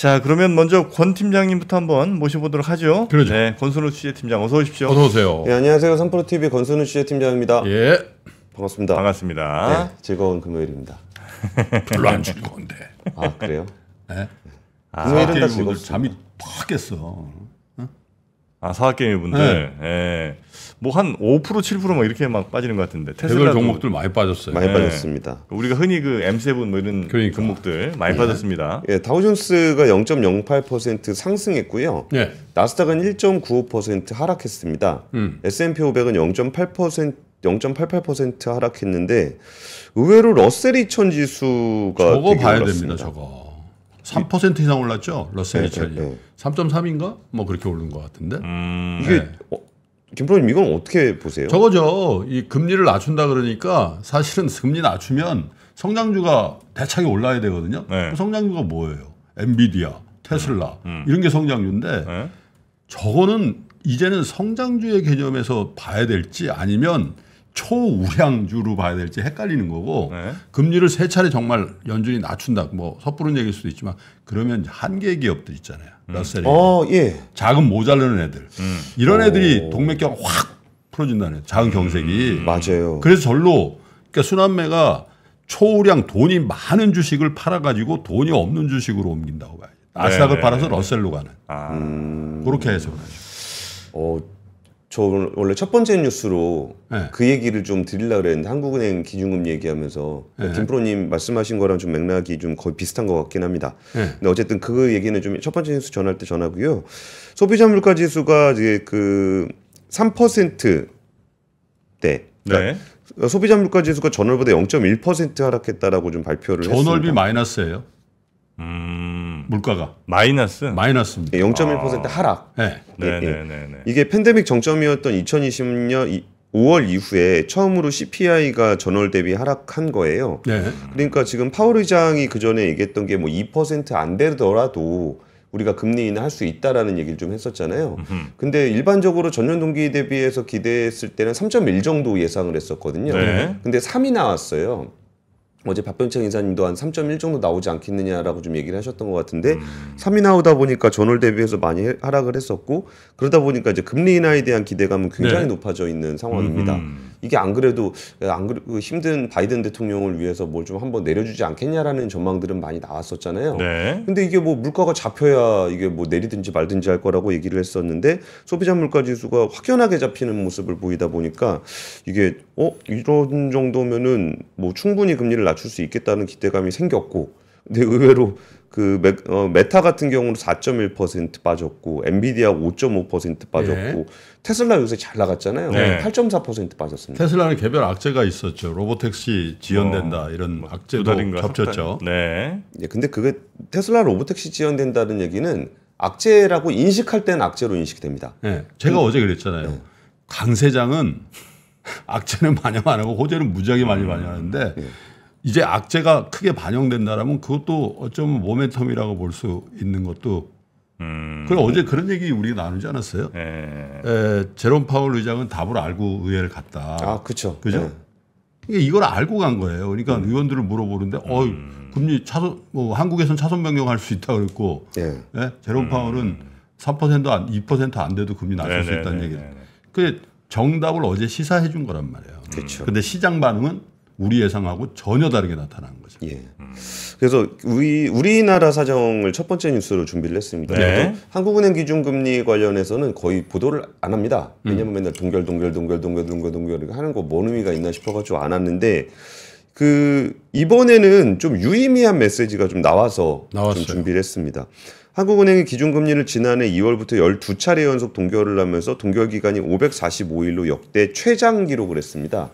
자, 그러면 먼저 권 팀장님부터 한번 모셔보도록 하죠. 그러죠. 네, 권순우 취재팀장 어서 오십시오. 어서 오세요. 예, 안녕하세요. 삼프로 TV 권순우 취재팀장입니다. 예. 반갑습니다. 반갑습니다. 네, 즐거운 금요일입니다. 별로 안 즐거운데. 아, 그래요? 네. 금요일은 다 즐겁습니다. 잠이 팍 깼어. 아 사학 게임 분들. 네. 예. 뭐한 5% 7%막 이렇게 막 빠지는 것 같은데 테슬라 종목들 많이 빠졌어요. 많이 네. 빠졌습니다. 우리가 흔히 그 M7 뭐 이런 그러니까. 종목들 많이 예. 빠졌습니다. 예, 다우존스가 0.08% 상승했고요. 예. 나스닥은 1.95% 하락했습니다. 음. S&P 500은 0.8% 0.88% 하락했는데 의외로 러셀 2000 지수가 저거 봐야 올랐습니다. 됩니다. 저거. 3% 예. 이상 올랐죠. 러셀 2000이. 예, 예, 3.3인가? 뭐 그렇게 오른 것 같은데. 음. 네. 이게 어, 김프로님 이건 어떻게 보세요? 저거죠. 이 금리를 낮춘다 그러니까 사실은 금리 낮추면 성장주가 대차게 올라야 되거든요. 그 성장주가 뭐예요? 엔비디아, 테슬라 음. 음. 이런 게 성장주인데 저거는 이제는 성장주의 개념에서 봐야 될지 아니면 초우량주로 봐야 될지 헷갈리는 거고 네. 금리를 세 차례 정말 연준이 낮춘다. 뭐 섣부른 얘기일 수도 있지만 그러면 한계 기업들 있잖아요. 음. 러셀이. 어, 예. 작은 모자르는 애들. 음. 이런 애들이 오. 동맥경 확 풀어진다는 요 작은 경색이. 음. 맞아요. 그래서 절로 그러니까 순환매가 초우량 돈이 많은 주식을 팔아가지고 돈이 없는 주식으로 옮긴다고 봐야죠. 아스닥을 네. 팔아서 러셀로 가는. 아. 그렇게 해석을 하죠. 어. 저 원래 첫 번째 뉴스로 네. 그 얘기를 좀 드리려고 그랬는데 한국은행 기준금 얘기하면서 네. 김프로님 말씀하신 거랑 좀 맥락이 좀 거의 비슷한 것 같긴 합니다. 네. 근데 어쨌든 그 얘기는 좀 첫 번째 뉴스 전할 때 전하고요. 소비자 물가 지수가 이제 그 3%대 그러니까 소비자 물가 지수가 전월보다 0.1% 하락했다라고 좀 발표를 전월비 했습니다. 전월비 마이너스예요. 음... 물가가 마이너스 마이너스입니다. 0.1% 예, 아. 하락. 네. 네, 네, 네, 네. 이게 팬데믹 정점이었던 2020년 5월 이후에 처음으로 CPI가 전월 대비 하락한 거예요. 네. 그러니까 지금 파월 의장이 그 전에 얘기했던 게 뭐 2%안 되더라도 우리가 금리 인하할 수 있다라는 얘기를 좀 했었잖아요. 으흠. 근데 일반적으로 전년 동기 대비해서 기대했을 때는 3.1 정도 예상을 했었거든요. 네. 근데 3이 나왔어요. 어제 박병창 인사님도 한 3.1 정도 나오지 않겠느냐라고 좀 얘기를 하셨던 것 같은데 음. 3이 나오다 보니까 전월 대비해서 많이 하락을 했었고 그러다 보니까 이제 금리 인하에 대한 기대감은 굉장히 네. 높아져 있는 상황입니다. 음. 음. 이게 안 그래도 예, 안 그래 도 그 힘든 바이든 대통령을 위해서 뭘 좀 한번 내려주지 않겠냐라는 전망들은 많이 나왔었잖아요. 네. 근데 이게 뭐 물가가 잡혀야 이게 뭐 내리든지 말든지 할 거라고 얘기를 했었는데 소비자 물가 지수가 확연하게 잡히는 모습을 보이다 보니까 이게 어 이런 정도면은 뭐 충분히 금리를 낮출 수 있겠다는 기대감이 생겼고 근데 의외로 그 메, 어, 메타 같은 경우는 4.1% 빠졌고 엔비디아 5.5% 빠졌고 네. 테슬라 요새 잘 나갔잖아요. 네. 8.4% 빠졌습니다. 테슬라는 개별 악재가 있었죠. 로보택시 지연된다 어, 이런 뭐 악재도 겹쳤죠. 네. 예, 근데 그게 테슬라 로보택시 지연된다는 얘기는 악재라고 인식할 때는 악재로 인식 됩니다. 네. 제가 음, 어제 그랬잖아요. 네. 강 세장은 악재는 많이 많 하고 호재는 무지하게 많이 음, 많이 하는데 네. 이제 악재가 크게 반영된다라면 그것도 어쩌면 모멘텀이라고 볼 수 있는 것도 음. 그리고 어제 그런 얘기 우리 나누지 않았어요? 예. 에, 예, 제롬 파월 의장은 답을 알고 의회를 갔다. 아, 그렇죠. 그죠? 예. 이걸 알고 간 거예요. 그러니까 음. 의원들을 물어보는데, 어, 금리 차선, 뭐, 한국에선 차선 변경할 수 있다 그랬고, 예. 예? 제롬 음. 파월은 3% 안, 2%안 돼도 금리 낮출 수 있다는 얘기를. 그 정답을 어제 시사해 준 거란 말이에요. 그렇죠. 근데 시장 반응은 우리 예상하고 전혀 다르게 나타난 거죠. 예. 그래서 우리 우리나라 사정을 첫 번째 뉴스로 준비를 했습니다. 네. 한국은행 기준금리 관련해서는 거의 보도를 안 합니다. 왜냐면 하 음. 맨날 동결 동결 동결 동결 동결 동결 하는 거 뭔 의미가 있나 싶어가지고 안 왔는데 그 이번에는 좀 유의미한 메시지가 좀 나와서 좀 준비를 했습니다. 한국은행이 기준금리를 지난해 2월부터 12차례 연속 동결을 하면서 동결 기간이 545일로 역대 최장 기록을 했습니다.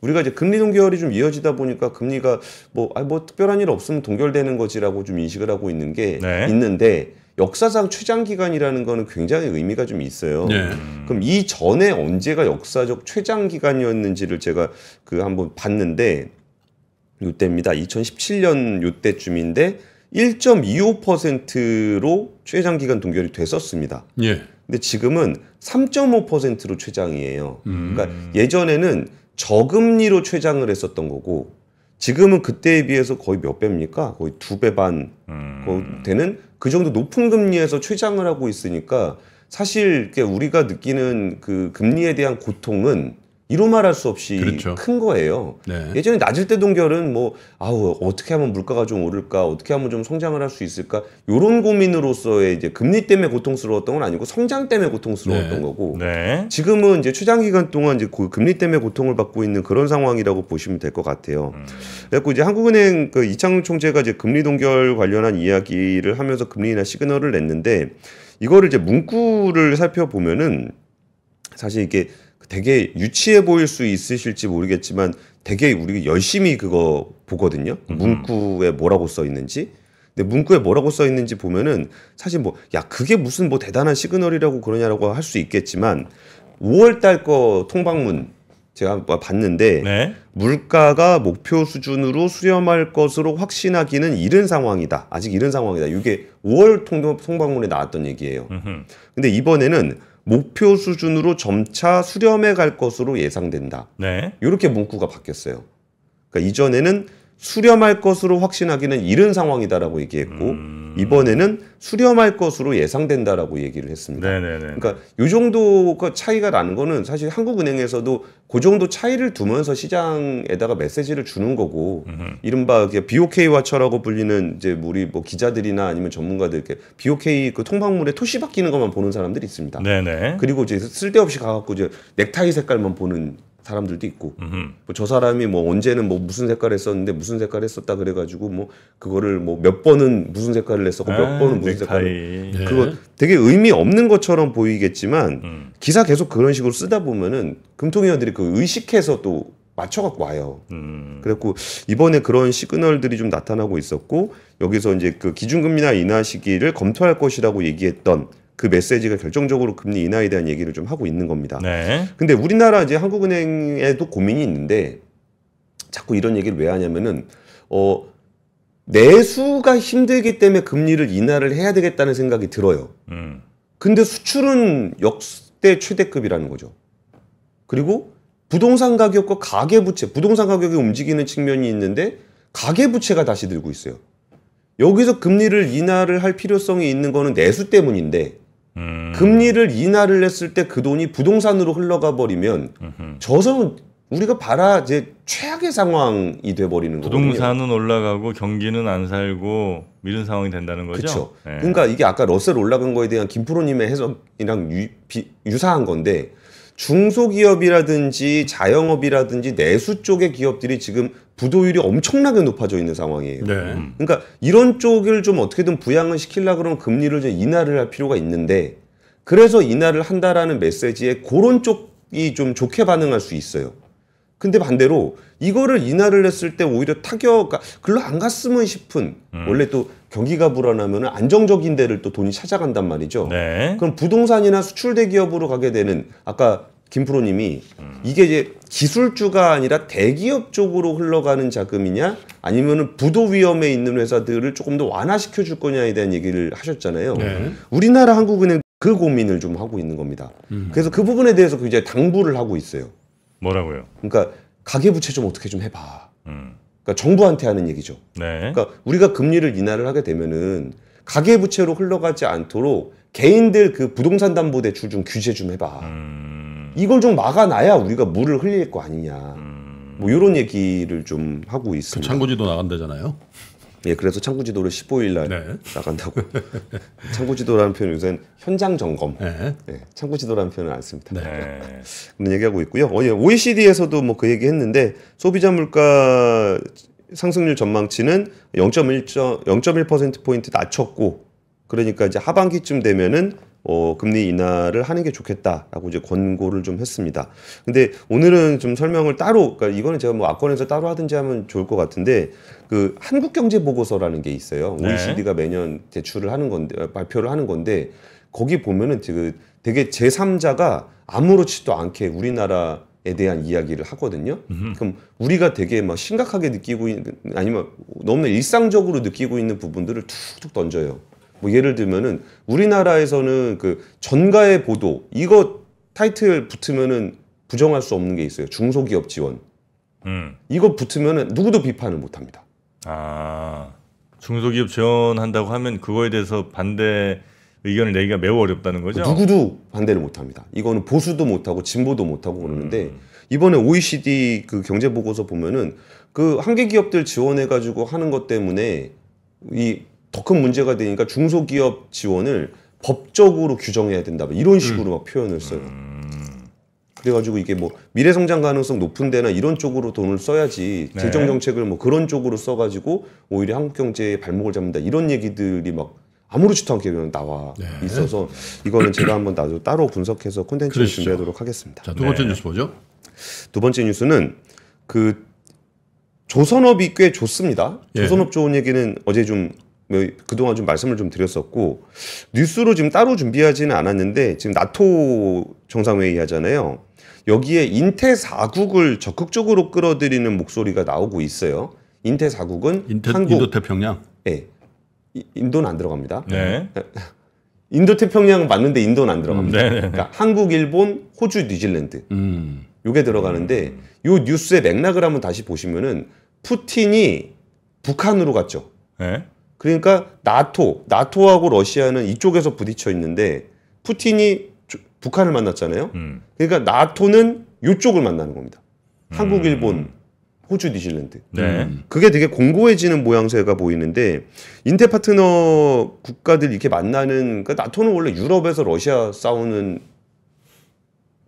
우리가 이제 금리 동결이 좀 이어지다 보니까 금리가 뭐, 아, 니뭐 특별한 일 없으면 동결되는 거지라고 좀 인식을 하고 있는 게 네. 있는데 역사상 최장 기간이라는 거는 굉장히 의미가 좀 있어요. 네. 그럼 이 전에 언제가 역사적 최장 기간이었는지를 제가 그 한번 봤는데 요때입니다. 2017년 요때쯤인데 1.25%로 최장 기간 동결이 됐었습니다. 예. 근데 지금은 3.5%로 최장이에요. 음. 그러니까 예전에는 저금리로 췌장을 했었던 거고 지금은 그때에 비해서 거의 몇 배입니까? 거의 두 배반 음. 그 되는 그 정도 높은 금리에서 췌장을 하고 있으니까 사실 우리가 느끼는 그 금리에 대한 고통은 이로 말할 수 없이 그렇죠. 큰 거예요. 네. 예전에 낮을 때 동결은 뭐 아우 어떻게 하면 물가가 좀 오를까, 어떻게 하면 좀 성장을 할 수 있을까 이런 고민으로서의 이제 금리 때문에 고통스러웠던 건 아니고 성장 때문에 고통스러웠던 네. 거고 네. 지금은 이제 추장 기간 동안 이제 그 금리 때문에 고통을 받고 있는 그런 상황이라고 보시면 될 것 같아요. 음. 그래갖고 이제 한국은행 그 이창용 총재가 이제 금리 동결 관련한 이야기를 하면서 금리 나 시그널을 냈는데 이거를 이제 문구를 살펴보면은 사실 이게 되게 유치해 보일 수 있으실지 모르겠지만 되게 우리 가 열심히 그거 보거든요. 음. 문구에 뭐라고 써 있는지. 근데 문구에 뭐라고 써 있는지 보면은 사실 뭐 야 그게 무슨 뭐 대단한 시그널이라고 그러냐라고 할 수 있겠지만 5월 달 거 통방문 제가 봤는데 네? 물가가 목표 수준으로 수렴할 것으로 확신하기는 이른 상황이다. 아직 이른 상황이다. 이게 5월 통방문에 나왔던 얘기예요. 음흠. 근데 이번에는 목표 수준으로 점차 수렴해 갈 것으로 예상된다. 네. 이렇게 문구가 바뀌었어요. 그러니까 이전에는 수렴할 것으로 확신하기는 이른 상황이다라고 얘기했고 음... 이번에는 수렴할 것으로 예상된다라고 얘기를 했습니다. 네네네. 그러니까 이 정도가 차이가 나는 거는 사실 한국은행에서도 그 정도 차이를 두면서 시장에다가 메시지를 주는 거고 음흠. 이른바 BOK 와처라고 불리는 이제 우리 뭐 기자들이나 아니면 전문가들 이렇게 BOK 그 통방물에 토시 바뀌는 것만 보는 사람들이 있습니다. 네네. 그리고 이제 쓸데없이 가갖고 이제 넥타이 색깔만 보는 사람들도 있고 뭐 저 사람이 뭐 언제는 뭐 무슨 색깔 했었는데 무슨 색깔 했었다 그래가지고 뭐 그거를 뭐 몇 번은 무슨 색깔을 했었고 아, 몇 번은 무슨 색깔을 네. 그거 되게 의미 없는 것처럼 보이겠지만 음. 기사 계속 그런 식으로 쓰다 보면은 금통위원들이 그 의식해서 또 맞춰갖고 와요. 음. 그래갖고 이번에 그런 시그널들이 좀 나타나고 있었고 여기서 이제 그 기준금리나 인하 시기를 검토할 것이라고 얘기했던 그 메시지가 결정적으로 금리 인하에 대한 얘기를 좀 하고 있는 겁니다. 네. 근데 우리나라 이제 한국은행에도 고민이 있는데 자꾸 이런 얘기를 왜 하냐면은 어 내수가 힘들기 때문에 금리를 인하를 해야 되겠다는 생각이 들어요. 음. 근데 수출은 역대 최대급이라는 거죠. 그리고 부동산 가격과 가계 부채, 부동산 가격이 움직이는 측면이 있는데 가계 부채가 다시 들고 있어요. 여기서 금리를 인하를 할 필요성이 있는 거는 내수 때문인데 음. 금리를 인하를 했을 때 그 돈이 부동산으로 흘러가 버리면 음흠. 저는 우리가 봐라 이제 최악의 상황이 돼 버리는 거예요 부동산은 올라가고 경기는 안 살고 이런 상황이 된다는 거죠. 그렇 네. 예. 그러니까 이게 아까 러셀 올라간 거에 대한 김프로님의 해석이랑 유, 비, 유사한 건데 중소기업이라든지 자영업이라든지 내수 쪽의 기업들이 지금 부도율이 엄청나게 높아져 있는 상황이에요. 네. 음. 그러니까 이런 쪽을 좀 어떻게든 부양을 시킬라 그러면 금리를 좀 인하를 할 필요가 있는데 그래서 인하를 한다라는 메시지에 그런 쪽이 좀 좋게 반응할 수 있어요. 근데 반대로 이거를 인하를 했을 때 오히려 타격, 그러니까 글로 안 갔으면 싶은 음. 원래 또 경기가 불안하면 안정적인 데를 또 돈이 찾아간단 말이죠. 네. 그럼 부동산이나 수출대 기업으로 가게 되는 아까 김프로님이 음. 이게 이제 기술주가 아니라 대기업 쪽으로 흘러가는 자금이냐 아니면은 부도 위험에 있는 회사들을 조금 더 완화시켜 줄 거냐에 대한 얘기를 하셨잖아요. 네. 우리나라 한국은행 그 고민을 좀 하고 있는 겁니다. 음. 그래서 그 부분에 대해서 굉장히 그 당부를 하고 있어요. 뭐라고요? 그러니까 가계부채 좀 어떻게 좀 해봐. 음. 그러니까 정부한테 하는 얘기죠. 네. 그러니까 우리가 금리를 인하를 하게 되면은 가계부채로 흘러가지 않도록 개인들 그 부동산 담보 대출 좀 규제 좀 해봐. 음. 이걸 좀 막아놔야 우리가 물을 흘릴 거 아니냐. 음. 뭐 이런 얘기를 좀 하고 그 있습니다. 그 창고지도 나간다잖아요. 예, 그래서 창구지도를 15일 날 네. 나간다고. 창구지도라는 표현 요새는 현장 점검. 네. 예, 창구지도라는 표현은 안 씁니다. 네. 그런 얘기하고 있고요. 어, 예, OECD에서도 뭐 그 얘기했는데 소비자 물가 상승률 전망치는 0.1 0.1% 포인트 낮췄고 그러니까 이제 하반기쯤 되면은 어, 금리 인하를 하는 게 좋겠다라고 이제 권고를 좀 했습니다. 근데 오늘은 좀 설명을 따로, 그러니까 이거는 제가 뭐 악권에서 따로 하든지 하면 좋을 것 같은데 그 한국경제보고서라는 게 있어요. 네. OECD가 매년 제출을 하는 건데 어, 발표를 하는 건데 거기 보면은 지금 그 되게 제3자가 아무렇지도 않게 우리나라 에 대한 이야기를 하거든요. 그럼 우리가 되게 막 심각하게 느끼고 있는 아니면 너무나 일상적으로 느끼고 있는 부분들을 툭툭 던져요. 뭐 예를 들면은 우리나라에서는 그 전가의 보도 이거 타이틀 붙으면은 부정할 수 없는 게 있어요. 중소기업 지원. 음. 이거 붙으면은 누구도 비판을 못 합니다. 아. 중소기업 지원한다고 하면 그거에 대해서 반대 의견을 내기가 매우 어렵다는 거죠. 누구도 반대를 못 합니다. 이거는 보수도 못 하고 진보도 못 하고 그러는데 음. 이번에 OECD 그 경제 보고서 보면은 그 한계 기업들 지원해 가지고 하는 것 때문에 이 더큰 문제가 되니까 중소기업 지원을 법적으로 규정해야 된다. 이런 음. 식으로 막 표현을 써요. 음. 그래가지고 이게 뭐 미래 성장 가능성 높은 데나 이런 쪽으로 돈을 써야지 네. 재정 정책을 뭐 그런 쪽으로 써가지고 오히려 한국 경제에 발목을 잡는다 이런 얘기들이 막 아무렇지도 않게 나와 네. 있어서 이거는 제가 한번 나도 따로 분석해서 콘텐츠를 그러시죠. 준비하도록 하겠습니다. 자, 두 번째 네. 뉴스 보죠. 두 번째 뉴스는 그 조선업이 꽤 좋습니다. 예. 조선업 좋은 얘기는 어제 좀뭐 그동안 좀 말씀을 좀 드렸었고 뉴스로 지금 따로 준비하지는 않았는데 지금 나토 정상회의 하잖아요. 여기에 인태 4국을 적극적으로 끌어들이는 목소리가 나오고 있어요. 인태 4국은 인태, 한국 인도 태평양. 예. 네. 인도는 안 들어갑니다. 네. 인도 태평양 맞는데 인도는 안 들어갑니다. 음, 네, 네. 그러니까 한국, 일본, 호주, 뉴질랜드. 음. 요게 들어가는데 요 뉴스의 맥락을 한번 다시 보시면은 푸틴이 북한으로 갔죠. 네. 그러니까 나토, 나토하고 러시아는 이쪽에서 부딪혀 있는데 푸틴이 조, 북한을 만났잖아요. 음. 그러니까 나토는 이쪽을 만나는 겁니다. 음. 한국, 일본, 호주, 뉴질랜드. 네. 음. 그게 되게 공고해지는 모양새가 보이는데 인태 파트너 국가들 이렇게 만나는 그러니까 나토는 원래 유럽에서 러시아 싸우는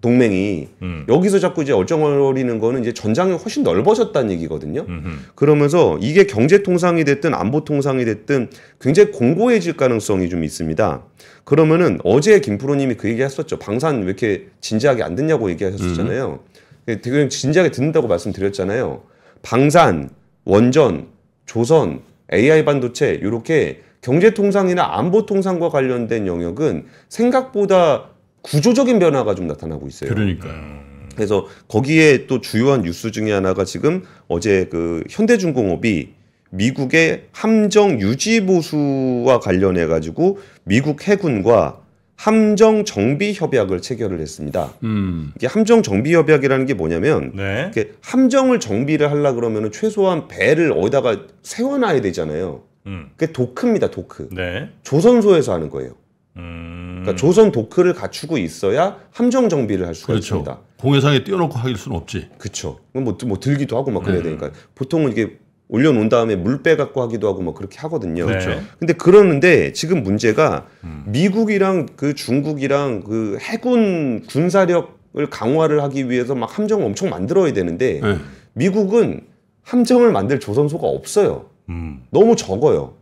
동맹이 음. 여기서 자꾸 이제 얼쩡거리는 거는 이제 전장이 훨씬 넓어졌다는 얘기거든요. 음흠. 그러면서 이게 경제 통상이 됐든 안보 통상이 됐든 굉장히 공고해질 가능성이 좀 있습니다. 그러면은 어제 김프로님이 그 얘기했었죠. 방산 왜 이렇게 진지하게 안 듣냐고 얘기하셨잖아요 음. 되게 그 진지하게 듣는다고 말씀드렸잖아요. 방산, 원전, 조선, AI 반도체 이렇게 경제 통상이나 안보 통상과 관련된 영역은 생각보다 구조적인 변화가 좀 나타나고 있어요. 그러니까요. 그래서 거기에 또 주요한 뉴스 중에 하나가 지금 어제 그 현대중공업이 미국의 함정 유지 보수와 관련해 가지고 미국 해군과 함정 정비 협약을 체결을 했습니다. 음. 이게 함정 정비 협약이라는 게 뭐냐면 네. 함정을 정비를 하려 그러면 최소한 배를 어디다가 세워놔야 되잖아요. 음. 그게 도크입니다. 도크. 네. 조선소에서 하는 거예요. 음. 그러니까 조선 도크를 갖추고 있어야 함정 정비를 할 수가 그렇죠. 있습니다. 공해상에 띄워놓고 할 수는 없지. 그렇죠. 뭐, 뭐 들기도 하고 막 그래야 음... 되니까 보통은 이게 올려놓은 다음에 물 빼갖고 하기도 하고 막 그렇게 하거든요. 그렇죠. 네. 근데 그러는데 지금 문제가 음... 미국이랑 그 중국이랑 그 해군 군사력을 강화를 하기 위해서 막 함정을 엄청 만들어야 되는데 네. 미국은 함정을 만들 조선소가 없어요. 음. 너무 적어요.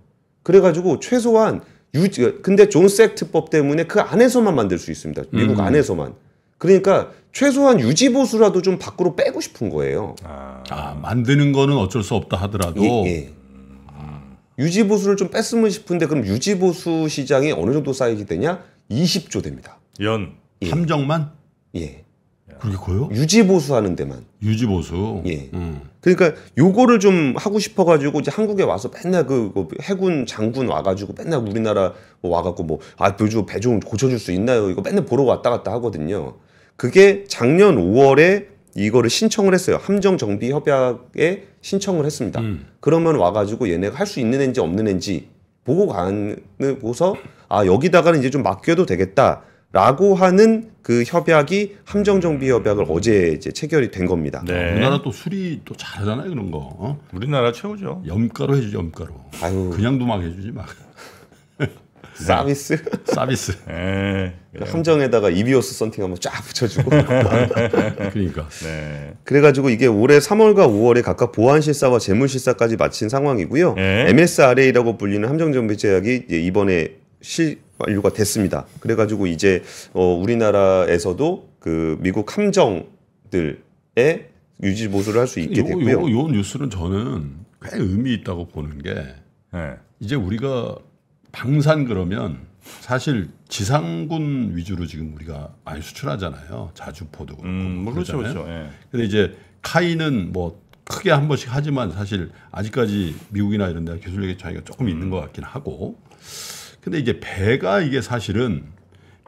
그래가지고 최소한 유지 근데 존스 트법 때문에 그 안에서만 만들 수 있습니다. 미국 음. 안에서만. 그러니까 최소한 유지 보수라도 좀 밖으로 빼고 싶은 거예요. 아, 아 만드는 거는 어쩔 수 없다 하더라도 예, 예. 유지 보수를 좀 뺐으면 싶은데 그럼 유지 보수 시장이 어느 정도 사이즈 되냐? 20조 됩니다. 연 예. 함정만? 예. 그렇게 커요? 유지 보수하는 데만. 유지 보수. 예. 음. 그러니까 요거를 좀 하고 싶어 가지고 이제 한국에 와서 맨날 그, 그 해군 장군 와 가지고 맨날 우리나라 뭐 와 갖고 뭐아 요즘 배좀 고쳐 줄수 있나요? 이거 맨날 보러 왔다 갔다 하거든요. 그게 작년 5월에 이거를 신청을 했어요. 함정 정비 협약에 신청을 했습니다. 음. 그러면 와 가지고 얘네가 할 수 있는 앤지 없는 앤지 보고 가는 보고서 아 여기다가는 이제 좀 맡겨도 되겠다. 라고 하는 그 협약이 함정정비 협약을 어제 이제 체결이 된 겁니다. 네. 우리나라 또 수리 또 잘하잖아요 그런 거. 어? 우리나라 최고죠. 염가로 해주지 염가로. 아유. 그냥도 망 해주지 막. 서비스. 서비스. 네. 함정에다가 이비오스 썬팅 한번 쫙 붙여주고. 그러니까. 네. 그래가지고 이게 올해 3월과 5월에 각각 보안실사와 재물실사까지 마친 상황이고요. 네. 예. MSRA라고 불리는 함정정비 제약이 이번에 실 완료가 됐습니다. 그래가지고 이제 어, 우리나라에서도 그 미국 함정들의 유지 보수를 할 수 있게 됐고요. 요, 요, 요 뉴스는 저는 꽤 의미 있다고 보는 게 네. 이제 우리가 방산 그러면 사실 지상군 위주로 지금 우리가 많이 수출하잖아요. 자주포도 음, 뭐 그렇죠, 그렇죠. 예. 근데 이제 카이는 뭐 크게 한 번씩 하지만 사실 아직까지 미국이나 이런 데 기술력의 차이가 조금 음. 있는 것 같긴 하고 근데 이제 배가 이게 사실은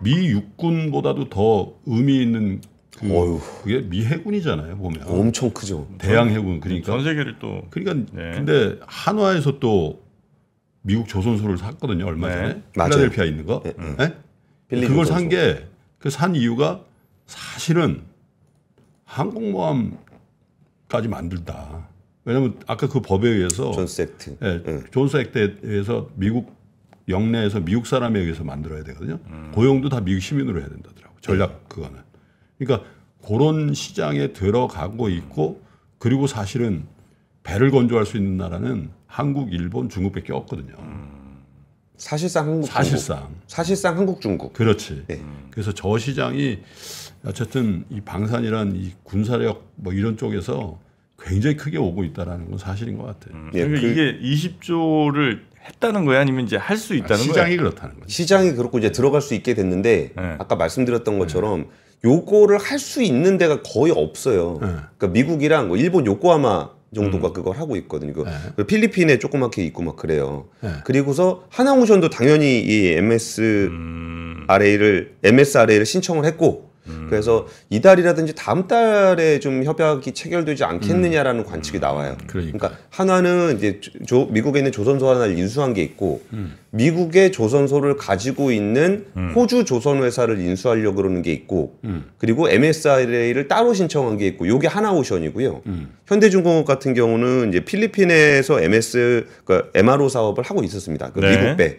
미 육군보다도 더 의미 있는 그, 그게 미 해군이잖아요 보면 엄청 크죠 대양 해군 그러니까 전 세계를 또 그러니까 네. 근데 한화에서 또 미국 조선소를 샀거든요 얼마 네. 전에 필라델피아 있는 거 네. 네? 그걸 산 게 그산 그 이유가 사실은 항공모함까지 만들다 왜냐면 아까 그 법에 의해서 존스 액트 예, 음. 존스 액트에 의해서 미국 영내에서 미국 사람에 의해서 만들어야 되거든요. 음. 고용도 다 미국 시민으로 해야 된다더라고. 전략 음. 그거는. 그러니까 그런 시장에 들어가고 있고 그리고 사실은 배를 건조할 수 있는 나라는 한국, 일본, 중국밖에 없거든요. 음. 사실상 한국 사실상 중국. 사실상 한국 중국. 그렇지. 네. 그래서 저 시장이 어쨌든 이 방산이란 이 군사력 뭐 이런 쪽에서 굉장히 크게 오고 있다라는 건 사실인 것 같아요. 음. 예, 그러니까 그... 이게 20조를 했다는 거예요 아니면 이제 할 수 있다는 아, 시장 거야? 시장이 그렇다는 거죠. 시장이 그렇고 이제 들어갈 수 있게 됐는데 네. 아까 말씀드렸던 것처럼 요거를 할 수 있는 데가 거의 없어요. 네. 그러니까 미국이랑 뭐 일본 요코하마 정도가 음. 그걸 하고 있거든요. 그 네. 필리핀에 조그맣게 있고 막 그래요. 네. 그리고서 하나오션도 당연히 이 MSRA를 음. MSRA를 신청을 했고 음. 그래서 이달이라든지 다음 달에 좀 협약이 체결되지 않겠느냐라는 음. 관측이 나와요. 그러니까. 그러니까. 하나는 이제 조, 미국에 있는 조선소 하나를 인수한 게 있고 음. 미국의 조선소를 가지고 있는 음. 호주 조선회사를 인수하려고 그러는 게 있고 음. 그리고 MSRA를 따로 신청한 게 있고 요게 하나 오션이고요. 현대중공업 같은 경우는 이제 필리핀에서 MS 그러니까 MRO 사업을 하고 있었습니다. 그 네. 미국 배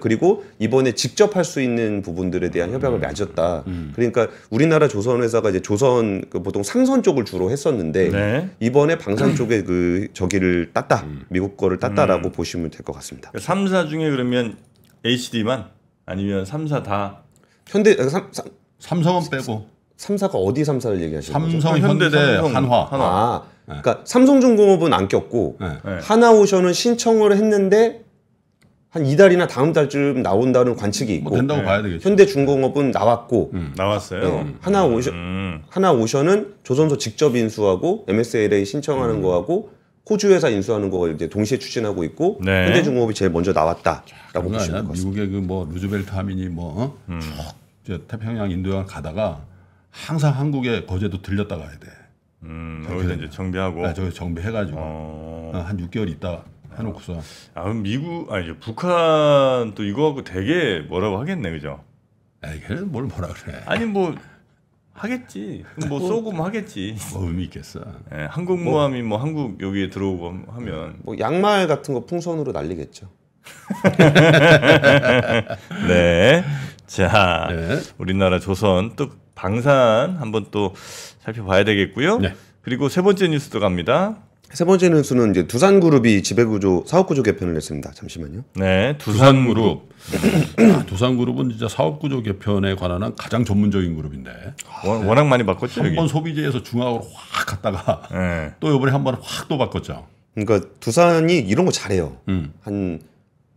그리고 이번에 직접 할 수 있는 부분들에 대한 협약을 음. 맺었다. 음. 그러니까 우리나라 조선 회사가 이제 조선 그 보통 상선 쪽을 주로 했었는데 네. 이번에 방산 쪽에 그 저기를 땄다. 음. 미국 거를 땄다라고 음. 보시면 될 것 같습니다. 그러니까 삼사 중에 그러면 HD만 아니면 삼사 다 현대 아, 삼, 삼, 삼성은 빼고 삼사가 어디 삼사를 얘기하시는 삼성, 거 그러니까 현대대, 삼성 현 한화. 한화. 아, 네. 그러니까 삼성중공업은 안 꼈고 네. 네. 하나오션은 신청을 했는데 한 이달이나 다음 달쯤 나온다는 관측이 있고 뭐 된다고 네. 봐야 되겠죠. 현대중공업은 나왔고 음, 음. 나왔어요. 네, 하나 오션 음. 하나 오션은 조선소 직접 인수하고 MSLA 신청하는 음. 거하고 호주 회사 인수하는 거 이제 동시에 추진하고 있고 네. 현대중공업이 제일 먼저 나왔다라고 보시면 될것 미국의 그뭐 루즈벨트 하민이 뭐쭉 어? 음. 태평양 인도양 가다가 항상 한국의 거제도 들렸다 가야 돼. 음, 거기서 이제 정비하고. 네, 저기 정비해가지고 어... 한 6개월 있다 가 해놓고서. 아그 미국 아니 북한 또 이거 하고 되게 뭐라고 하겠네 그죠? 에이 걔는 뭘 뭐라 그래. 아니 뭐 하겠지. 뭐, 뭐 쏘고 뭐 하겠지. 뭐 의미 있겠어. 예, 항공모함이 뭐, 뭐 한국 여기에 들어오고 하면 뭐 양말 같은 거 풍선으로 날리겠죠. 네. 자, 네. 우리나라 조선 또 방산 한번 또 살펴봐야 되겠고요. 네. 그리고 세 번째 뉴스도 갑니다. 세 번째 뉴스는 이제 두산그룹이 지배구조 사업구조 개편을 했습니다. 잠시만요. 네, 두산그룹. 음. 아, 두산그룹은 진짜 사업구조 개편에 관한 한 가장 전문적인 그룹인데 아, 워, 네. 워낙 많이 바꿨죠. 한 번 소비재에서 중앙으로 확 갔다가 네. 또 이번에 한 번 확 또 바꿨죠. 그러니까 두산이 이런 거 잘해요. 음. 한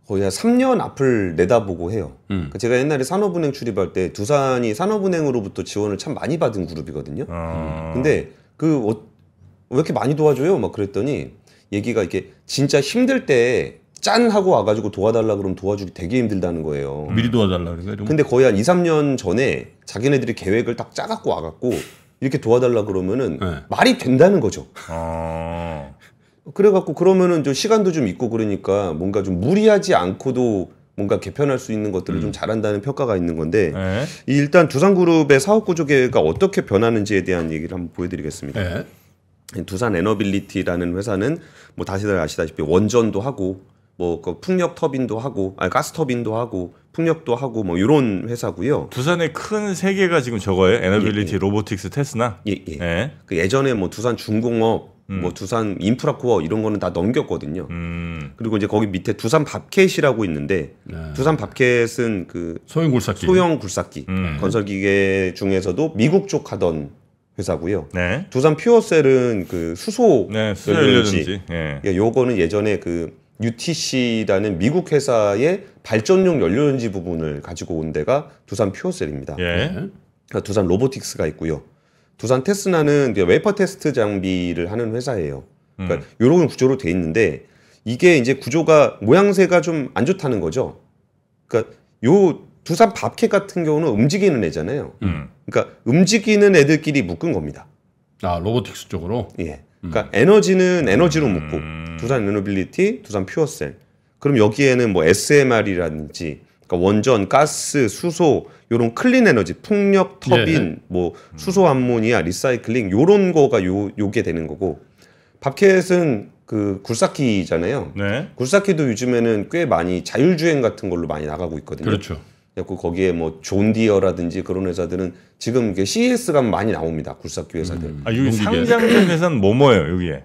거의 한 3년 앞을 내다보고 해요. 음. 그러니까 제가 옛날에 산업은행 출입할 때 두산이 산업은행으로부터 지원을 참 많이 받은 그룹이거든요. 음. 근데 그 어, 왜 이렇게 많이 도와줘요? 막 그랬더니 얘기가 이렇게 진짜 힘들 때 짠 하고 와가지고 도와달라 그러면 도와주기 되게 힘들다는 거예요. 미리 도와달라 그러니까 좀. 근데 거의 한 2, 3년 전에 자기네들이 계획을 딱 짜갖고 와갖고 이렇게 도와달라 그러면은 네. 말이 된다는 거죠. 아... 그래갖고 그러면은 좀 시간도 좀 있고 그러니까 뭔가 좀 무리하지 않고도 뭔가 개편할 수 있는 것들을 음. 좀 잘한다는 평가가 있는 건데 네. 일단 두산그룹의 사업구조개가 어떻게 변하는지에 대한 얘기를 한번 보여드리겠습니다. 네. 두산 에너빌리티라는 회사는 뭐 다시들 아시다시피 원전도 하고 뭐 그 풍력 터빈도 하고 아 가스 터빈도 하고 풍력도 하고 뭐 이런 회사고요. 두산의 큰 세 개가 지금 저거예요. 에너빌리티, 예, 예. 로보틱스, 테스나. 예, 예. 예. 그 예전에 뭐 두산 중공업 음. 뭐 두산 인프라코어 이런 거는 다 넘겼거든요. 음. 그리고 이제 거기 밑에 두산 밥켓이라고 있는데 네. 두산 밥켓은그 소형 굴삭기, 소형 굴삭기 음. 건설 기계 중에서도 미국 쪽 하던 회사고요. 네. 두산 퓨어셀은 그 수소 네, 연료지 예. 예. 요거는 예전에 그 UTC라는 미국 회사의 발전용 연료전지 부분을 가지고 온 데가 두산 퓨어셀입니다. 예. 네. 그러니까 두산 로보틱스가 있고요. 두산 테스나는 웨이퍼 테스트 장비를 하는 회사예요. 그러니까 음. 요런 구조로 돼 있는데 이게 이제 구조가 모양새가 좀 안 좋다는 거죠. 그러니까 요 두산 밥캣 같은 경우는 움직이는 애잖아요. 음. 그러니까 움직이는 애들끼리 묶은 겁니다. 아 로보틱스 쪽으로. 예. 음. 그러니까 음. 에너지는 에너지로 묶고 두산 레노빌리티, 두산 퓨어셀. 그럼 여기에는 뭐 SMR이라든지 그러니까 원전, 가스, 수소 요런 클린 에너지, 풍력 터빈, 예. 뭐 음. 수소 암모니아, 리사이클링 요런 거가 요 요게 되는 거고 밥켓은 그 굴삭기잖아요. 네. 굴삭기도 요즘에는 꽤 많이 자율주행 같은 걸로 많이 나가고 있거든요. 그렇죠. 그래고 거기에 뭐 존디어라든지 그런 회사들은 지금 CES가 많이 나옵니다. 굴삭기 회사들. 음. 아, 여기 상장된 회사는 뭐뭐예요, 여기에?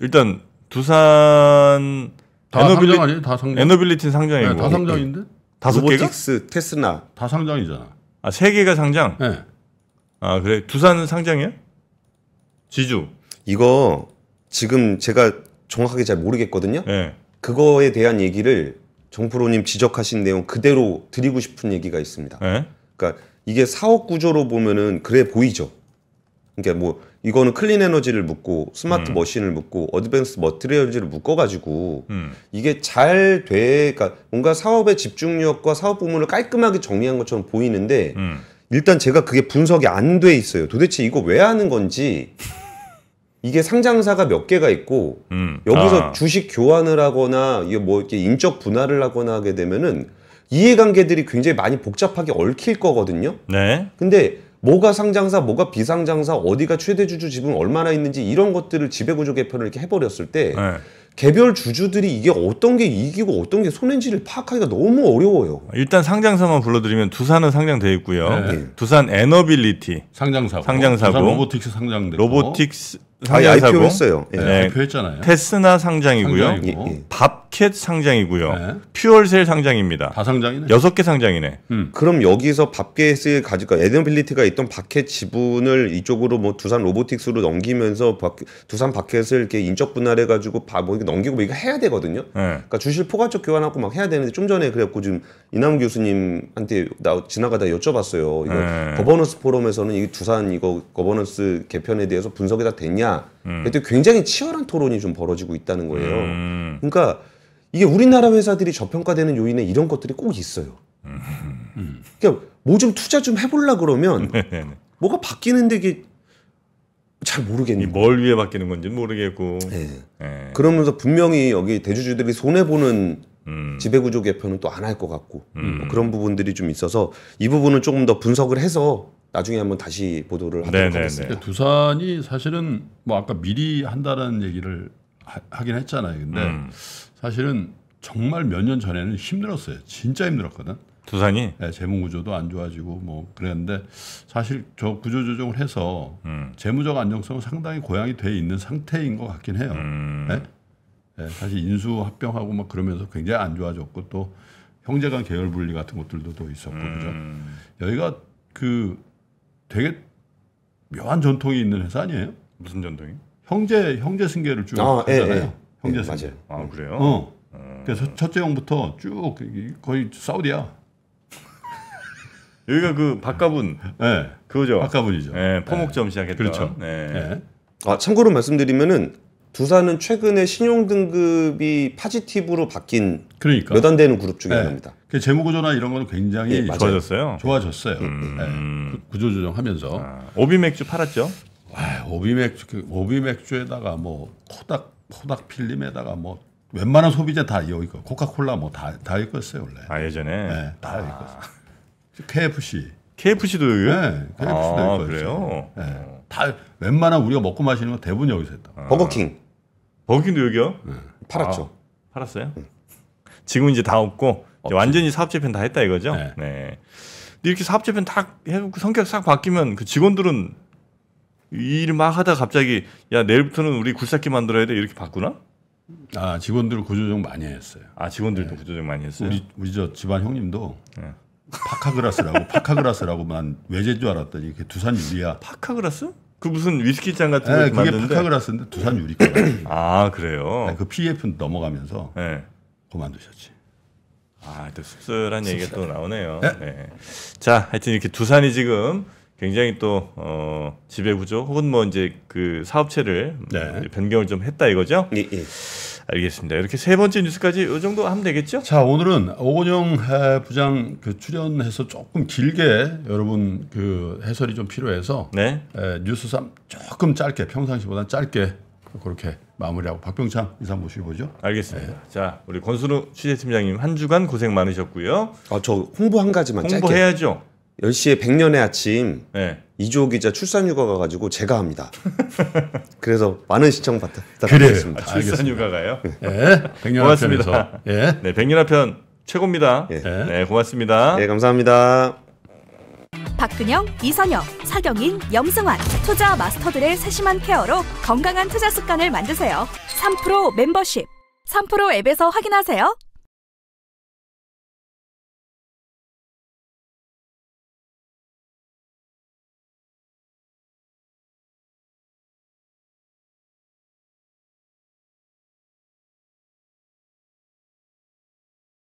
일단 두산 다 에너빌리... 상장 아니에요? 다 상장. 에너빌리티 상장이고. 네, 다 상장인데? 다섯 개가? 로보틱스, 테스나. 다 상장이잖아. 아, 세 개가 상장? 네. 아, 그래. 두산은 상장이야? 지주. 이거 지금 제가 정확하게 잘 모르겠거든요. 네. 그거에 대한 얘기를 정프로님 지적하신 내용 그대로 드리고 싶은 얘기가 있습니다. 에? 예? 그러니까 이게 사업 구조로 보면은 그래 보이죠. 그러니까 뭐 이거는 클린 에너지를 묶고 스마트 음. 머신을 묶고 어드밴스 머트리얼즈를 묶어가지고 음. 이게 잘 돼, 그러니까 뭔가 사업의 집중력과 사업 부문을 깔끔하게 정리한 것처럼 보이는데 음. 일단 제가 그게 분석이 안 돼 있어요. 도대체 이거 왜 하는 건지 이게 상장사가 몇 개가 있고 음. 여기서 아. 주식 교환을 하거나 이게 뭐 이렇게 인적 분할을 하거나 하게 되면은 이해관계들이 굉장히 많이 복잡하게 얽힐 거거든요. 네. 근데 뭐가 상장사, 뭐가 비상장사, 어디가 최대 주주 지분 얼마나 있는지 이런 것들을 지배구조 개편을 이렇게 해버렸을 때 네. 개별 주주들이 이게 어떤 게이기고 어떤 게 손해인지를 파악하기가 너무 어려워요. 일단 상장사만 불러드리면 두산은 상장돼 있고요. 네. 네. 두산 에너빌리티 상장사고, 상장사고 두산 로보틱스 상장돼 로보틱스 상장사고 아니, IPO 했어요. 네. 네. IPO 했잖아요. 테스나 상장이고요. 예, 예. 밥 마켓 상장이고요. 네. 퓨얼셀 상장입니다. 다 상장이네. 여섯 개 상장이네. 음. 그럼 여기서 밥겟을 가질까? 에드빌리티가 있던 바켓 지분을 이쪽으로 뭐 두산 로보틱스로 넘기면서 바, 두산 바켓을 이렇게 인적 분할해 가지고 뭐 이렇게 넘기고 뭐 이거 해야 되거든요. 네. 그러니까 주실 포괄적 교환하고 막 해야 되는데 좀 전에 그래갖고 지금 이남 교수님한테 나 지나가다 여쭤봤어요. 이거 네. 거버넌스 포럼에서는 이 두산 이거 거버넌스 개편에 대해서 분석이 다 됐냐? 음. 그때 굉장히 치열한 토론이 좀 벌어지고 있다는 거예요. 음. 그러니까 이게 우리나라 회사들이 저평가되는 요인에 이런 것들이 꼭 있어요. 음. 그러니까 뭐 좀 투자 좀 해볼라 그러면 네, 네, 네. 뭐가 바뀌는데 이게 잘 모르겠는 뭘 위해 바뀌는 건지 모르겠고 네. 네. 그러면서 분명히 여기 대주주들이 손해 보는 음. 지배구조 개편은 또 안 할 것 같고 음. 뭐 그런 부분들이 좀 있어서 이 부분은 조금 더 분석을 해서 나중에 한번 다시 보도를 하도록 네네네. 하겠습니다. 두산이 사실은 뭐 아까 미리 한다는 얘기를 하, 긴 했잖아요. 근데 음. 사실은 정말 몇 년 전에는 힘들었어요. 진짜 힘들었거든. 두산이? 네, 예, 재무 구조도 안 좋아지고 뭐 그랬는데 사실 저 구조 조정을 해서 음. 재무적 안정성은 상당히 고양이 돼 있는 상태인 것 같긴 해요. 음. 네? 네, 사실 인수 합병하고 막 그러면서 굉장히 안 좋아졌고 또 형제간 계열 분리 같은 것들도 또 있었고 음. 그죠. 여기가 그 되게 묘한 전통이 있는 회사 아니에요? 무슨 전통이? 형제 형제 승계를 쭉 아, 하잖아요. 예, 예. 형제 네, 맞아요. 아 그래요? 어. 음. 그래서 첫째 형부터 쭉 거의 사우디야. 여기가 그 박가분. 네. 그거죠. 박가분이죠. 네. 포목점 네. 시작했던. 그렇죠. 네. 아 참고로 말씀드리면은 두산은 최근에 신용 등급이 파지티브로 바뀐 그러니까. 몇안 되는 그룹 중에 하나입니다. 그 재무 구조나 이런 거는 굉장히 좋아졌어요. 좋아졌어요. 음. 구조 조정하면서 아. 오비 맥주 팔았죠. 아, 오비 맥주 오비 맥주에다가 뭐 코닥 코닥 필름에다가 뭐 웬만한 소비자 다 여기고 코카콜라 뭐 다다 읽었어요 원래. 아 예전에. 네, 다 아. 읽었어 KFC. KFC도 여기요? 네, KFC도 아, 여기 그래요. 네, 어. 다 웬만한 우리가 먹고 마시는 거 대부분 여기서 했다. 아. 버거킹. 버거킹도 여기요? 네. 팔았죠. 아, 팔았어요? 응. 지금 이제 다 없고 이제 완전히 사업 재편 다 했다 이거죠? 네. 네. 근데 이렇게 사업 재편 다 해놓고 성격 싹 바뀌면 그 직원들은 이일막 하다 갑자기 야 내일부터는 우리 굴삭기 만들어야 돼 이렇게 바꾸나? 아 직원들 구조조정 많이 했어요. 아 직원들도 네. 구조조정 많이 했어요. 우리 우리 저 집안 형님도 네. 파카그라스라고 파카그라스라고만 외제인 줄 알았더니 이게 두산 유리야. 파카그라스? 그 무슨 위스키잔 같은 네, 거 그게 파카그라스인데 두산 유리 거. 아 그래요. 네, 그 PF 넘어가면서 네. 그만두셨지. 아또 씁쓸한 얘기가 또 나오네요. 네. 네? 자 하여튼 이렇게 두산이 지금 굉장히 또 어, 지배 구조 혹은 뭐 이제 그 사업체를 네. 음, 변경을 좀 했다 이거죠? 예, 예. 알겠습니다. 이렇게 세 번째 뉴스까지 이 정도 하면 되겠죠? 자 오늘은 오건영 부장 그 출연해서 조금 길게 여러분 그 해설이 좀 필요해서 네. 에, 예, 뉴스 삼 조금 짧게 평상시보다 짧게 그렇게 마무리하고 박병창 이사 모시고 보죠. 알겠습니다. 네. 자 우리 권순우 취재팀장님 한 주간 고생 많으셨고요. 아저 홍보 한 가지만 홍보해야죠. 10시에 백년의 아침 네. 이주호 기자 출산휴가 가가지고 제가 합니다. 그래서 많은 시청 받다 드리겠습니다. 아, 출산휴가가요? 네. 예, 예. 네. 백년 고맙습니다. 네, 백년아 편 최고입니다. 예. 예. 네, 고맙습니다. 예, 감사합니다. 박근영, 이선영, 사경인, 염승환 투자 마스터들의 세심한 케어로 건강한 투자 습관을 만드세요. 3프로 멤버십 3프로 앱에서 확인하세요.